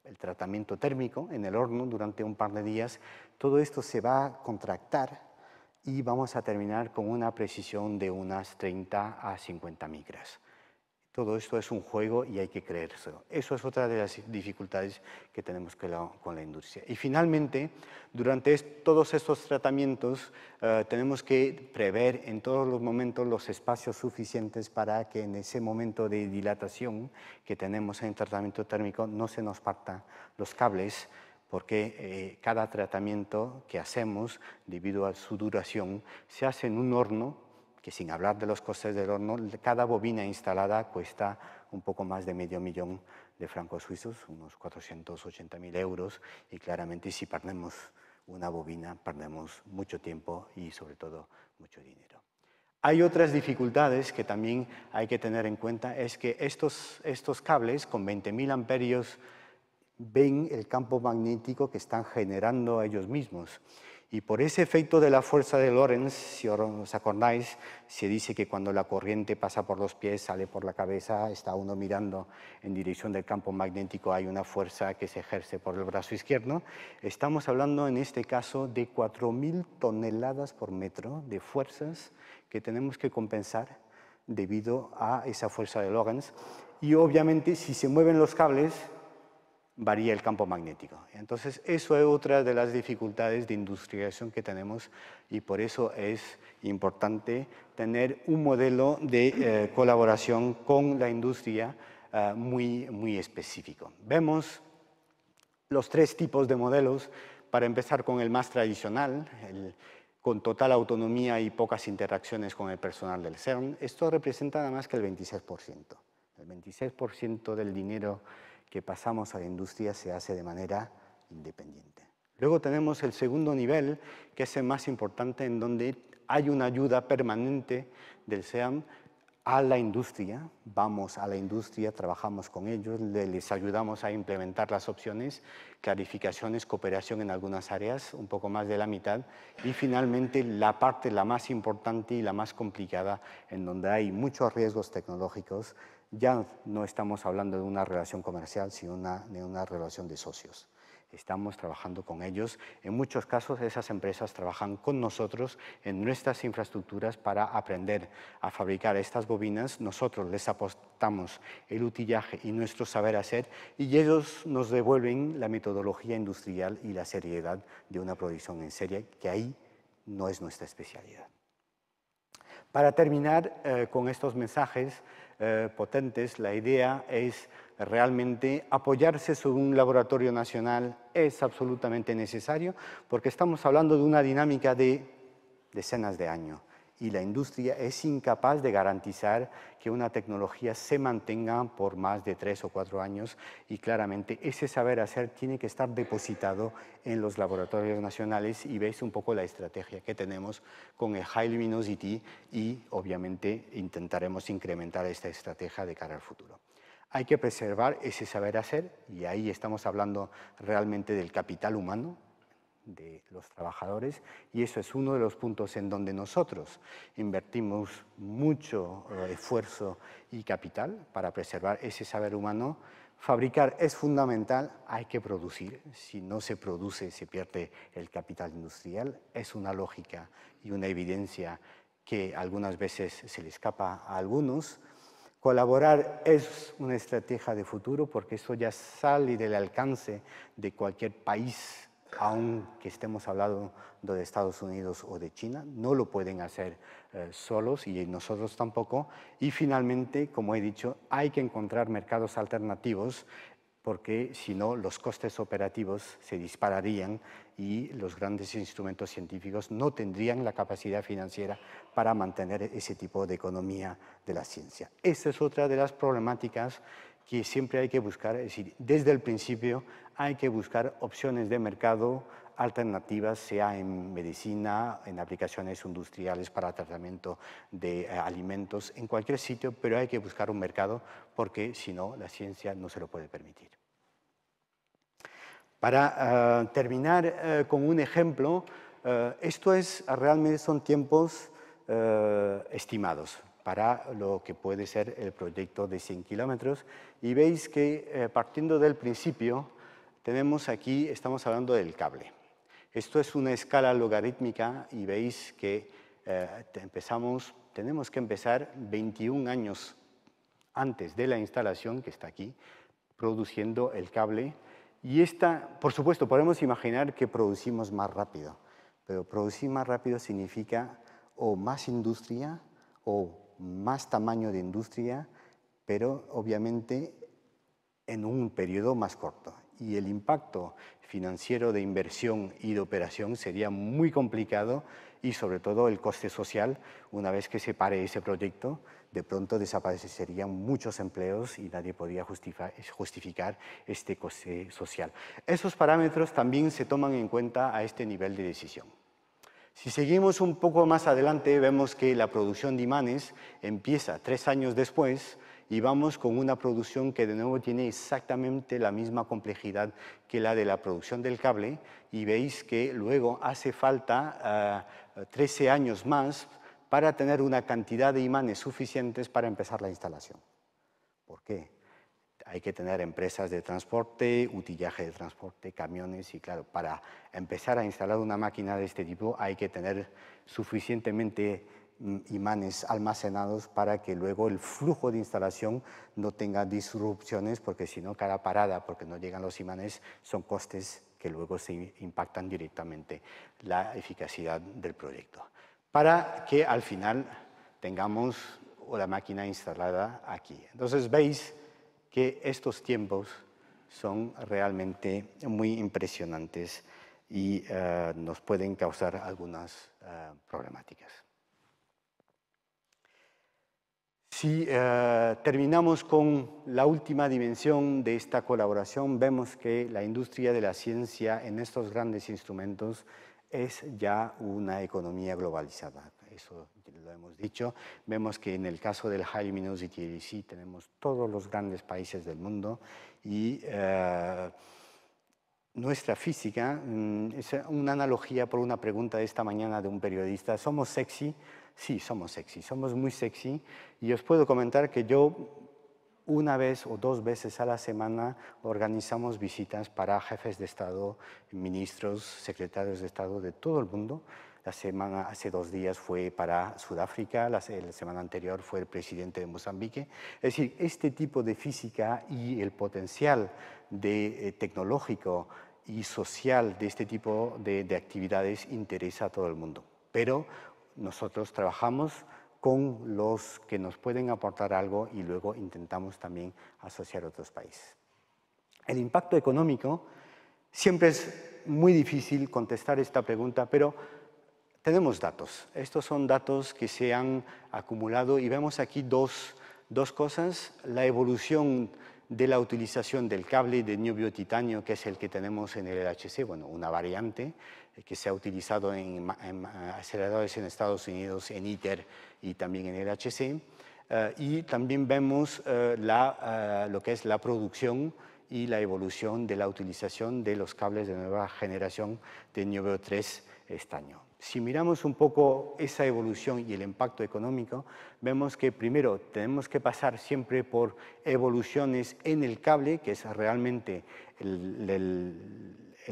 el, tratamiento térmico en el horno durante un par de días, todo esto se va a contractar y vamos a terminar con una precisión de unas 30 a 50 micras. Todo esto es un juego y hay que creérselo. Eso es otra de las dificultades que tenemos con la industria. Y finalmente, durante todos estos tratamientos eh, tenemos que prever en todos los momentos los espacios suficientes para que en ese momento de dilatación que tenemos en el tratamiento térmico no se nos partan los cables porque eh, cada tratamiento que hacemos, debido a su duración, se hace en un horno que sin hablar de los costes del horno, cada bobina instalada cuesta un poco más de medio millón de francos suizos, unos 480.000 euros, y claramente si perdemos una bobina, perdemos mucho tiempo y sobre todo mucho dinero. Hay otras dificultades que también hay que tener en cuenta, es que estos, estos cables con 20.000 amperios ven el campo magnético que están generando ellos mismos. Y por ese efecto de la fuerza de Lorentz, si os acordáis, se dice que cuando la corriente pasa por los pies, sale por la cabeza, está uno mirando en dirección del campo magnético, hay una fuerza que se ejerce por el brazo izquierdo. Estamos hablando en este caso de 4.000 toneladas por metro de fuerzas que tenemos que compensar debido a esa fuerza de Lorentz. Y obviamente si se mueven los cables, varía el campo magnético. Entonces, eso es otra de las dificultades de industrialización que tenemos y por eso es importante tener un modelo de eh, colaboración con la industria eh, muy, muy específico. Vemos los tres tipos de modelos, para empezar con el más tradicional, con total autonomía y pocas interacciones con el personal del CERN. Esto representa nada más que el 26%. El 26% del dinero que pasamos a la industria se hace de manera independiente. Luego tenemos el segundo nivel, que es el más importante, en donde hay una ayuda permanente del SEAM a la industria, vamos a la industria, trabajamos con ellos, les ayudamos a implementar las opciones, clarificaciones, cooperación en algunas áreas, un poco más de la mitad, y finalmente la parte la más importante y la más complicada, en donde hay muchos riesgos tecnológicos, ya no estamos hablando de una relación comercial, sino de una relación de socios. Estamos trabajando con ellos. En muchos casos esas empresas trabajan con nosotros en nuestras infraestructuras para aprender a fabricar estas bobinas. Nosotros les apostamos el utillaje y nuestro saber hacer y ellos nos devuelven la metodología industrial y la seriedad de una producción en serie, que ahí no es nuestra especialidad. Para terminar eh, con estos mensajes, eh, potentes, la idea es realmente apoyarse sobre un laboratorio nacional es absolutamente necesario porque estamos hablando de una dinámica de decenas de años y la industria es incapaz de garantizar que una tecnología se mantenga por más de tres o cuatro años y claramente ese saber hacer tiene que estar depositado en los laboratorios nacionales y veis un poco la estrategia que tenemos con el High Luminosity y obviamente intentaremos incrementar esta estrategia de cara al futuro. Hay que preservar ese saber hacer y ahí estamos hablando realmente del capital humano, de los trabajadores y eso es uno de los puntos en donde nosotros invertimos mucho eh, esfuerzo y capital para preservar ese saber humano. Fabricar es fundamental, hay que producir, si no se produce se pierde el capital industrial, es una lógica y una evidencia que algunas veces se le escapa a algunos, Colaborar es una estrategia de futuro porque eso ya sale del alcance de cualquier país aunque estemos hablando de Estados Unidos o de China, no lo pueden hacer eh, solos y nosotros tampoco. Y finalmente, como he dicho, hay que encontrar mercados alternativos porque si no los costes operativos se dispararían y los grandes instrumentos científicos no tendrían la capacidad financiera para mantener ese tipo de economía de la ciencia. Esa es otra de las problemáticas que siempre hay que buscar, es decir, desde el principio hay que buscar opciones de mercado alternativas, sea en medicina, en aplicaciones industriales para tratamiento de eh, alimentos, en cualquier sitio, pero hay que buscar un mercado porque si no, la ciencia no se lo puede permitir. Para ah, terminar eh, con un ejemplo, eh, esto es realmente son tiempos estimados para lo que puede ser el proyecto de 100 kilómetros. Y veis que eh, partiendo del principio, tenemos aquí, estamos hablando del cable. Esto es una escala logarítmica y veis que eh, empezamos, tenemos que empezar 21 años antes de la instalación, que está aquí, produciendo el cable. Y esta, por supuesto, podemos imaginar que producimos más rápido, pero producir más rápido significa o más industria o más tamaño de industria, pero obviamente en un periodo más corto. Y el impacto financiero de inversión y de operación sería muy complicado y sobre todo el coste social, una vez que se pare ese proyecto, de pronto desaparecerían muchos empleos y nadie podría justificar este coste social. Esos parámetros también se toman en cuenta a este nivel de decisión. Si seguimos un poco más adelante, vemos que la producción de imanes empieza tres años después y vamos con una producción que de nuevo tiene exactamente la misma complejidad que la de la producción del cable y veis que luego hace falta 13 ah, años más para tener una cantidad de imanes suficientes para empezar la instalación. ¿Por qué? hay que tener empresas de transporte, utillaje de transporte, camiones y claro, para empezar a instalar una máquina de este tipo hay que tener suficientemente mm, imanes almacenados para que luego el flujo de instalación no tenga disrupciones, porque si no, cada parada, porque no llegan los imanes, son costes que luego se impactan directamente la eficacia del proyecto. Para que al final tengamos la máquina instalada aquí. Entonces, veis que estos tiempos son realmente muy impresionantes y eh, nos pueden causar algunas eh, problemáticas. Si eh, terminamos con la última dimensión de esta colaboración, vemos que la industria de la ciencia en estos grandes instrumentos es ya una economía globalizada, eso lo hemos dicho. Vemos que en el caso del High Luminosity EDC tenemos todos los grandes países del mundo y eh, nuestra física mm, es una analogía por una pregunta de esta mañana de un periodista. ¿Somos sexy? Sí, somos sexy, somos muy sexy y os puedo comentar que yo una vez o dos veces a la semana organizamos visitas para jefes de Estado, ministros, secretarios de Estado de todo el mundo la semana, hace dos días fue para Sudáfrica, la, semana anterior fue el presidente de Mozambique. Es decir, este tipo de física y el potencial de, eh, tecnológico y social de este tipo de, de actividades interesa a todo el mundo. Pero nosotros trabajamos con los que nos pueden aportar algo y luego intentamos también asociar otros países. El impacto económico siempre es muy difícil contestar esta pregunta, pero tenemos datos. Estos son datos que se han acumulado y vemos aquí dos, dos cosas. La evolución de la utilización del cable de niobio titanio, que es el que tenemos en el LHC, bueno, una variante eh, que se ha utilizado en, aceleradores en Estados Unidos, en ITER y también en el LHC. Eh, y también vemos eh, la, lo que es la producción y la evolución de la utilización de los cables de nueva generación de niobio 3 estaño. Si miramos un poco esa evolución y el impacto económico, vemos que primero tenemos que pasar siempre por evoluciones en el cable, que es realmente el,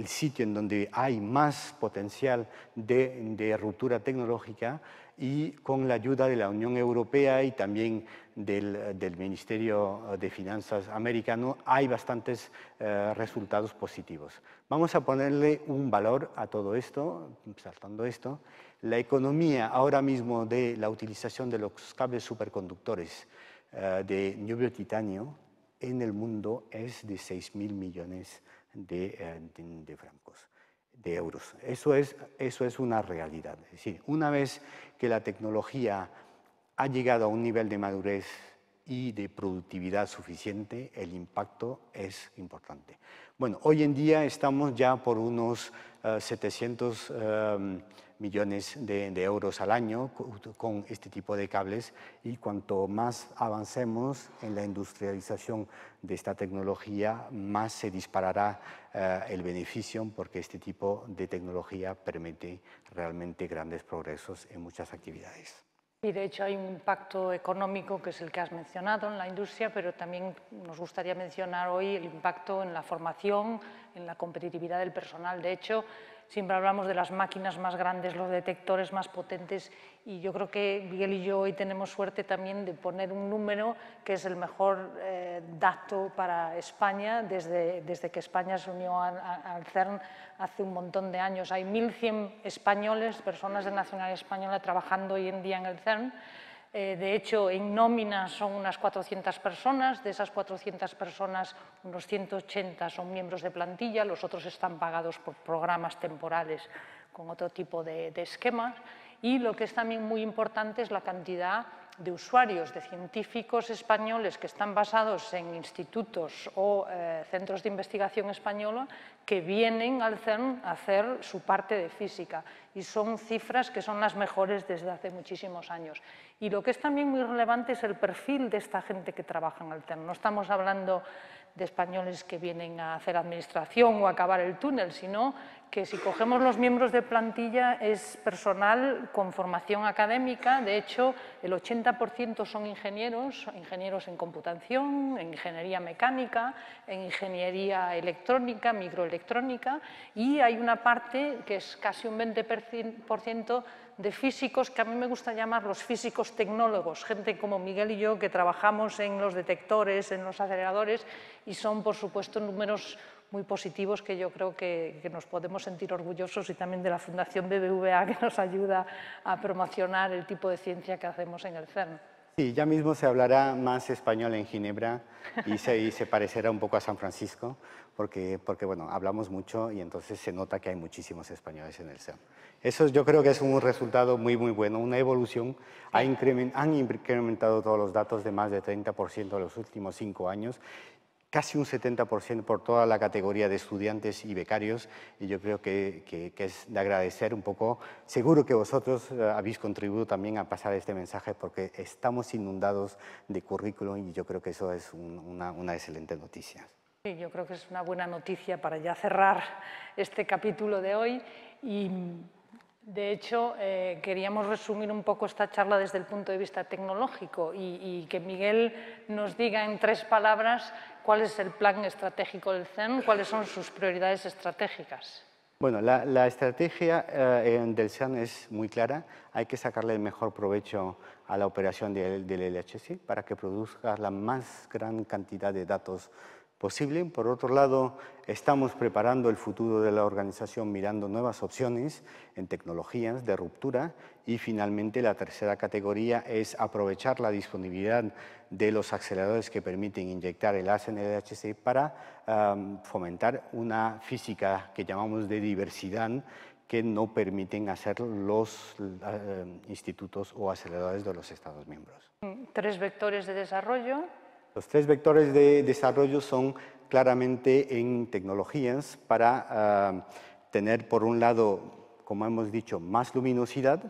sitio en donde hay más potencial de ruptura tecnológica, y con la ayuda de la Unión Europea y también del, Ministerio de Finanzas americano hay bastantes eh, resultados positivos. Vamos a ponerle un valor a todo esto, saltando esto. La economía ahora mismo de la utilización de los cables superconductores eh, de niobio titanio en el mundo es de 6.000 millones eh, de, de francos de euros. Eso es, eso es una realidad. Es decir, una vez la tecnología ha llegado a un nivel de madurez y de productividad suficiente, el impacto es importante. Bueno, hoy en día estamos ya por unos 700 eh, millones de, euros al año con este tipo de cables y cuanto más avancemos en la industrialización de esta tecnología, más se disparará eh, el beneficio porque este tipo de tecnología permite realmente grandes progresos en muchas actividades. Y de hecho hay un impacto económico que es el que has mencionado en la industria, pero también nos gustaría mencionar hoy el impacto en la formación, en la competitividad del personal. De hecho, siempre hablamos de las máquinas más grandes, los detectores más potentes y yo creo que Miguel y yo hoy tenemos suerte también de poner un número que es el mejor eh, dato para España desde, desde, que España se unió al CERN hace un montón de años. Hay 1.100 españoles, personas de nacional española trabajando hoy en día en el CERN eh, de hecho, en nómina son unas 400 personas, de esas 400 personas unos 180 son miembros de plantilla, los otros están pagados por programas temporales con otro tipo de, de esquemas y lo que es también muy importante es la cantidad de usuarios, de científicos españoles que están basados en institutos o eh, centros de investigación española que vienen al CERN a hacer su parte de física y son cifras que son las mejores desde hace muchísimos años. Y lo que es también muy relevante es el perfil de esta gente que trabaja en Alterno. No estamos hablando de españoles que vienen a hacer administración o a acabar el túnel, sino que si cogemos los miembros de plantilla es personal con formación académica, de hecho el 80% son ingenieros, ingenieros en computación, en ingeniería mecánica, en ingeniería electrónica, microelectrónica y hay una parte que es casi un 20% de físicos que a mí me gusta llamar los físicos tecnólogos, gente como Miguel y yo que trabajamos en los detectores, en los aceleradores y son por supuesto números muy positivos que yo creo que, nos podemos sentir orgullosos y también de la Fundación BBVA que nos ayuda a promocionar el tipo de ciencia que hacemos en el CERN. Sí, ya mismo se hablará más español en Ginebra y se, se parecerá un poco a San Francisco, porque, porque bueno, hablamos mucho y entonces se nota que hay muchísimos españoles en el CERN. Eso yo creo que es un resultado muy, muy bueno, una evolución. han incrementado todos los datos de más de 30% en los últimos cinco años casi un 70% por toda la categoría de estudiantes y becarios, y yo creo que, es de agradecer un poco. Seguro que vosotros eh, habéis contribuido también a pasar este mensaje porque estamos inundados de currículum y yo creo que eso es una, excelente noticia. Sí, yo creo que es una buena noticia para ya cerrar este capítulo de hoy y de hecho, eh, queríamos resumir un poco esta charla desde el punto de vista tecnológico y, y, que Miguel nos diga en tres palabras cuál es el plan estratégico del CEN, cuáles son sus prioridades estratégicas. Bueno, la, estrategia eh, del CEN es muy clara. Hay que sacarle el mejor provecho a la operación del, del LHC para que produzca la más gran cantidad de datos posible. Por otro lado, estamos preparando el futuro de la organización mirando nuevas opciones en tecnologías de ruptura y finalmente la tercera categoría es aprovechar la disponibilidad de los aceleradores que permiten inyectar el el dhc para fomentar una física que llamamos de diversidad que no permiten hacer los ah, institutos o aceleradores de los Estados miembros. Tres vectores de desarrollo. Los tres vectores de desarrollo son claramente en tecnologías para tener, por un lado, como hemos dicho, más luminosidad,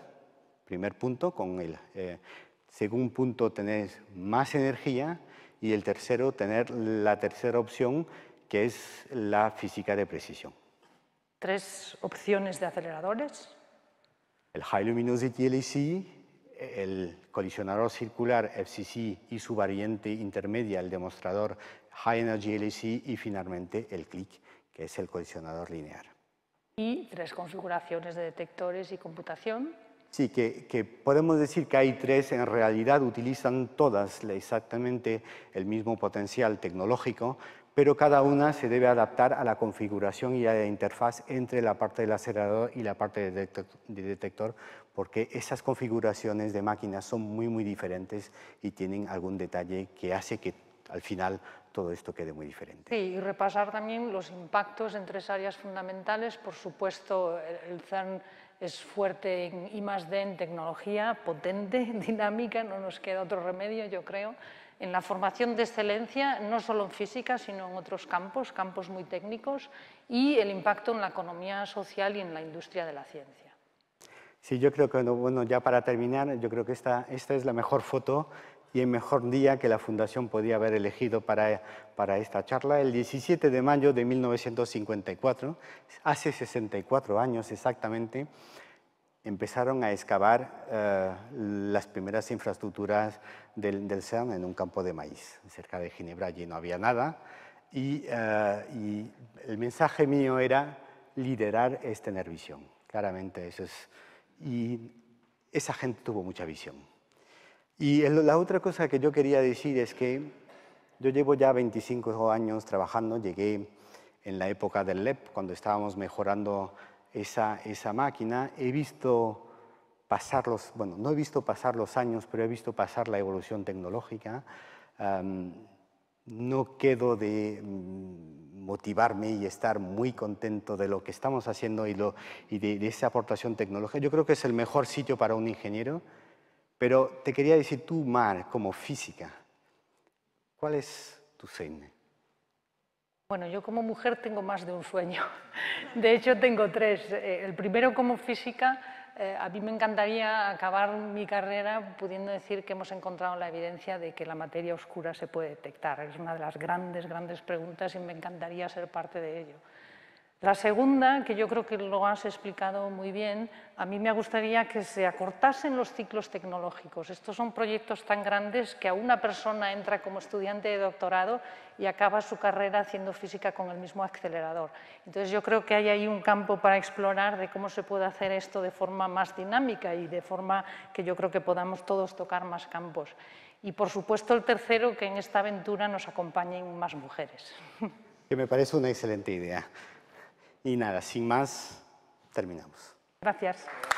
primer punto, con el, eh, según punto tener más energía y el tercero tener la tercera opción que es la física de precisión. Tres opciones de aceleradores. El High Luminosity LEC, el colisionador circular FCC y su variante intermedia, el demostrador High Energy LEC y finalmente el CLIC, que es el colisionador lineal. Y tres configuraciones de detectores y computación. Sí, que, podemos decir que hay tres, en realidad utilizan todas exactamente el mismo potencial tecnológico, pero cada una se debe adaptar a la configuración y a la interfaz entre la parte del acelerador y la parte del detector, porque esas configuraciones de máquinas son muy, muy diferentes y tienen algún detalle que hace que al final todo esto quede muy diferente. Sí, y repasar también los impactos en tres áreas fundamentales, por supuesto el CERN es fuerte en I más D, en tecnología, potente, dinámica, no nos queda otro remedio, yo creo, en la formación de excelencia, no solo en física, sino en otros campos, campos muy técnicos, y el impacto en la economía social y en la industria de la ciencia. Sí, yo creo que, bueno, ya para terminar, yo creo que esta, esta es la mejor foto y el mejor día que la Fundación podía haber elegido para, para esta charla, el 17 de mayo de 1954, hace 64 años exactamente, empezaron a excavar eh, las primeras infraestructuras del, del, CERN en un campo de maíz. Cerca de Ginebra allí no había nada. Y, eh, y el mensaje mío era liderar esta tener Claramente eso es... Y esa gente tuvo mucha visión. Y la otra cosa que yo quería decir es que yo llevo ya 25 años trabajando, llegué en la época del LEP, cuando estábamos mejorando esa, máquina, he visto pasar los, bueno, no he visto pasar los años, pero he visto pasar la evolución tecnológica. no quedo de mm, motivarme y estar muy contento de lo que estamos haciendo y, de esa aportación tecnológica. Yo creo que es el mejor sitio para un ingeniero, pero te quería decir tú, Mar, como física, ¿cuál es tu sueño? Bueno, yo como mujer tengo más de un sueño. De hecho, tengo tres. Eh, el primero como física, eh, a mí me encantaría acabar mi carrera pudiendo decir que hemos encontrado la evidencia de que la materia oscura se puede detectar. Es una de las grandes, grandes preguntas y me encantaría ser parte de ello. La segunda, que yo creo que lo has explicado muy bien, a mí me gustaría que se acortasen los ciclos tecnológicos. Estos son proyectos tan grandes que a una persona entra como estudiante de doctorado y acaba su carrera haciendo física con el mismo acelerador. Entonces yo creo que hay ahí un campo para explorar de cómo se puede hacer esto de forma más dinámica y de forma que yo creo que podamos todos tocar más campos. Y por supuesto el tercero, que en esta aventura nos acompañen más mujeres. Que me parece una excelente idea. Y nada, sin más, terminamos. Gracias.